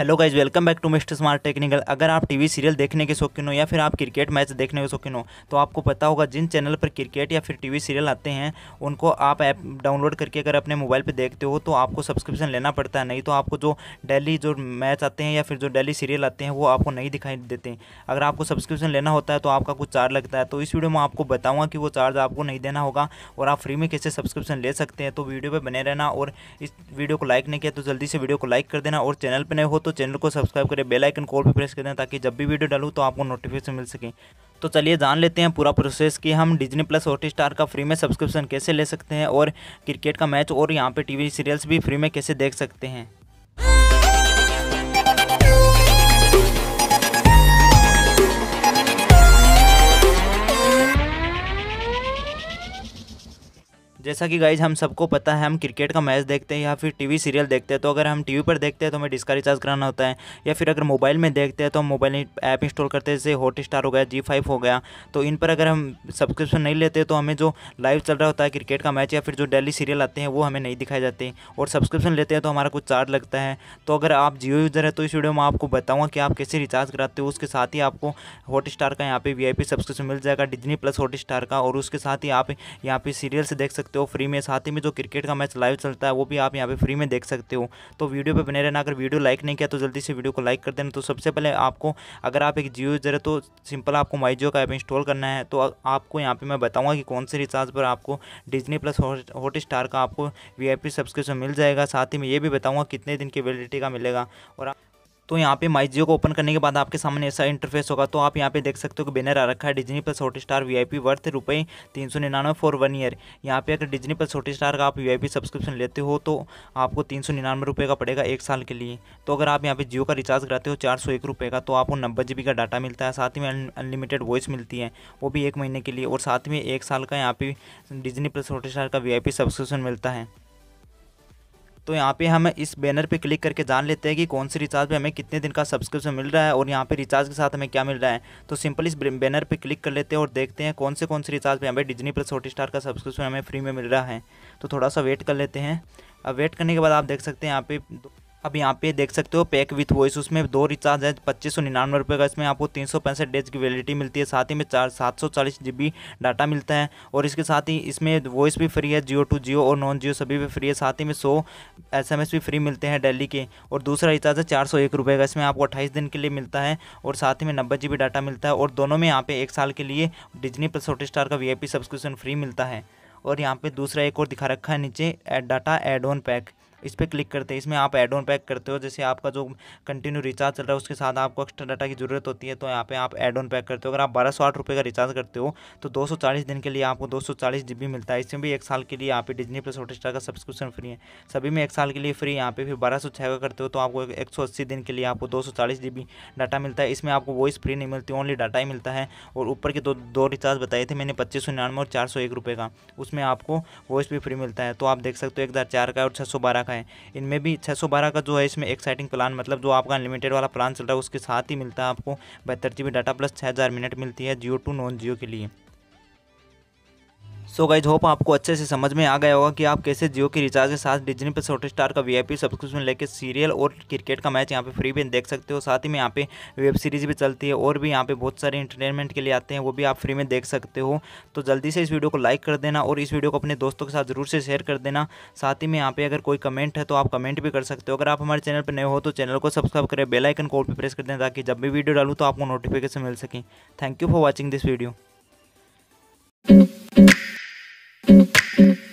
Hello guys welcome back to mister smart technical अगर आप TV serial देखने के शौकीन हो या फिर आप क्रिकेट मैच देखने के शौकीन हो तो आपको पता होगा जिन चैनल पर क्रिकेट या फिर टीवी सीरियल आते हैं उनको आप ऐप डाउनलोड करके अगर अपने मोबाइल पर देखते हो तो आपको सब्सक्रिप्शन लेना पड़ता है नहीं तो आपको जो डेली जो मैच आते हैं या फिर जो डेली सीरियल आते हैं वो आपको नहीं दिखाई देते अगर आपको सब्सक्रिप्शन लेना होता है तो आपका कुछ चार्ज लगता है तो इस वीडियो में आपको बताऊँगा कि वो चार्ज आपको नहीं देना होगा और आप फ्री में कैसे सब्सक्रिप्शन ले सकते हैं तो वीडियो पर बने रहना और इस वीडियो को लाइक नहीं किया तो जल्दी से वीडियो को लाइक कर देना और चैनल पर नहीं हो तो तो चैनल को सब्सक्राइब करें बेल आइकन कॉल पर प्रेस करें ताकि जब भी वीडियो डालूँ तो आपको नोटिफिकेशन मिल सके तो चलिए जान लेते हैं पूरा प्रोसेस कि हम डिजनी प्लस हॉट स्टार का फ्री में सब्सक्रिप्शन कैसे ले सकते हैं और क्रिकेट का मैच और यहाँ पर टीवी सीरियल्स भी फ्री में कैसे देख सकते हैं जैसा कि गाइज हम सबको पता है हम क्रिकेट का मैच देखते हैं या फिर टीवी सीरियल देखते हैं तो अगर हम टीवी पर देखते हैं तो हमें डिस्का रिचार्ज कराना होता है या फिर अगर मोबाइल में देखते हैं तो हम मोबाइल ऐप इंस्टॉल करते हैं जैसे हॉट स्टार हो गया जी फाइव हो गया तो इन पर अगर हम सब्सक्रिप्शन नहीं लेते तो हमें जो लाइव चल रहा होता है क्रिकेट का मैच या फिर जो डेली सीरियल आते हैं वो हमें नहीं दिखाए जाते और सब्सक्रिप्शन लेते हैं तो हमारा कुछ चार्ज लगता है तो अगर आप जियो यूज़र है तो इस वीडियो में आपको बताऊँगा कि आप कैसे रिचार्ज कराते हो उसके साथ ही आपको हॉट स्टार का यहाँ पर वी सब्सक्रिप्शन मिल जाएगा डिजनी प्लस हॉट स्टार का और उसके साथ ही आप यहाँ पर सीरियल से देख सकते हो हो फ्री में साथ ही में जो क्रिकेट का मैच लाइव चलता है वो भी आप यहाँ पे फ्री में देख सकते हो तो वीडियो पर बने रहना अगर वीडियो लाइक नहीं किया तो जल्दी से वीडियो को लाइक कर देना तो सबसे पहले आपको अगर आप एक जियो यूजर है तो सिंपल आपको माई जियो का ऐप इंस्टॉल करना है तो आपको यहाँ पर मैं बताऊँगा कि कौन से रिचार्ज पर आपको डिजनी प्लस हॉट स्टार का आपको वी सब्सक्रिप्शन मिल जाएगा साथ ही मैं ये भी बताऊँगा कितने दिन की वैलिडिटी का मिलेगा और आप तो यहाँ पे माई जियो को ओपन करने के बाद आपके सामने ऐसा इंटरफेस होगा तो आप यहाँ पे देख सकते हो कि बैनर आ रखा है Disney plus Hotstar V I P worth रुपये तीन सौ निन्यानवे फॉर वन ईयर यहाँ पे अगर डिजनी प्लस हॉट स्टार का आप वी आई पी सब्सक्रिप्शन लेते हो तो आपको तीन सौ निन्यानवे रुपये का पड़ेगा एक साल के लिए तो अगर आप यहाँ पे जियो का रिचार्ज कराते हो चार सौ एक रुपये का तो आपको नब्बे जी बी का डाटा मिलता है साथ ही में अनलिमिटेड वॉइस मिलती है वो भी एक महीने के लिए और साथ में एक साल का यहाँ पे डिजनी प्लस हॉट स्टार का वी आई पी सब्सक्रिप्शन मिलता है तो यहाँ पे हम इस बैनर पे क्लिक करके जान लेते हैं कि कौन से रिचार्ज पे हमें कितने दिन का सब्सक्रिप्शन मिल रहा है और यहाँ पे रिचार्ज के साथ हमें क्या मिल रहा है तो सिंपल इस बैनर पे क्लिक कर लेते हैं और देखते हैं कौन से कौन से रिचार्ज पे हमें डिजनी प्लस हॉट स्टार का सब्सक्रिप्शन हमें फ्री में मिल रहा है तो थोड़ा सा वेट कर लेते हैं अब वेट करने के बाद आप देख सकते हैं यहाँ पे अब यहाँ पे देख सकते हो पैक विथ वॉइस उसमें दो रिचार्ज है पच्चीस सौ निन्यानवे रुपये का इसमें आपको तीन सौ पैंसठ डेज की वैलिडिटी मिलती है साथ ही में चार सात सौ चालीस जी बी डाटा मिलता है और इसके साथ ही इसमें वॉइस भी फ्री है जियो टू जियो और नॉन जियो सभी भी फ्री है साथ ही में सौ एस एम एस भी फ्री मिलते हैं डेली के और दूसरा रिचार्ज है चार सौ एक रुपये का इसमें आपको अट्ठाईस दिन के लिए मिलता है और साथ ही में नब्बे जी बी डाटा मिलता है और दोनों में यहाँ पे एक साल के लिए डिजनी प्लस हॉट स्टार का V I P subscription free मिलता है और यहाँ पे दूसरा एक और दिखा रखा है नीचे डाटा एड ऑन पैक इस पर क्लिक करते हैं इसमें आप एड ऑन पैक करते हो जैसे आपका जो कंटिन्यू रिचार्ज चल रहा है उसके साथ आपको एक्स्ट्रा डाटा की ज़रूरत होती है तो यहाँ पे आप एड ऑन पैक करते हो अगर आप बारह सौ आठ रुपये का रिचार्ज करते हो तो दो सौ चालीस दिन के लिए आपको दो सौ चालीस जी बी मिलता है इसमें भी एक साल के लिए यहाँ पे डिजनी प्लस हॉटस्टार का सब्सक्रिप्शन फ्री है सभी में एक साल के लिए फ्री यहाँ पे फिर बारह सौ छः का करते हो तो आपको एक सौ अस्सी दिन के लिए आपको दो सौ चालीस जी बी डाटा मिलता है इसमें आपको वॉइस फ्री नहीं मिलती ओनली डाटा ही मिलता है और ऊपर के दो दो रिचार्ज बताए थे मैंने पच्चीस सौ निन्यानवे और चार सौ एक रुपये का उसमें आपको वॉइस भी फ्री मिलता है तो आप देख सकते हो एक हज़ार चार का और छः सौ बारह का रखा है इनमें भी 612 का जो है इसमें एक्साइटिंग प्लान मतलब जो आपका अनलिमिटेड वाला प्लान चल रहा है उसके साथ ही मिलता है आपको बहत्तर जी डाटा प्लस छः मिनट मिलती है जियो टू नॉन जियो के लिए सो गाइज होप आपको अच्छे से समझ में आ गया होगा कि आप कैसे जियो के रिचार्ज के साथ डिजनी पर शॉर्ट स्टार का वीआईपी सब्सक्रिप्शन लेकर सीरियल और क्रिकेट का मैच यहाँ पे फ्री भी देख सकते हो साथ ही में यहाँ पे वेब सीरीज भी चलती है और भी यहाँ पे बहुत सारे इंटरटेनमेंट के लिए आते हैं वो भी आप फ्री में देख सकते हो तो जल्दी से इस वीडियो को लाइक कर देना और इस वीडियो को अपने दोस्तों के साथ जरूर से शेयर कर देना साथ ही में यहाँ पे अगर कोई कमेंट है तो आप कमेंट भी कर सकते हो अगर आप हमारे चैनल पर नए हो तो चैनल को सब्सक्राइब करें बेलाइकन को पर प्रेस कर दें ताकि जब भी वीडियो डालूँ तो आपको नोटिफिकेशन मिल सके thank you for watching this video Mm-hmm.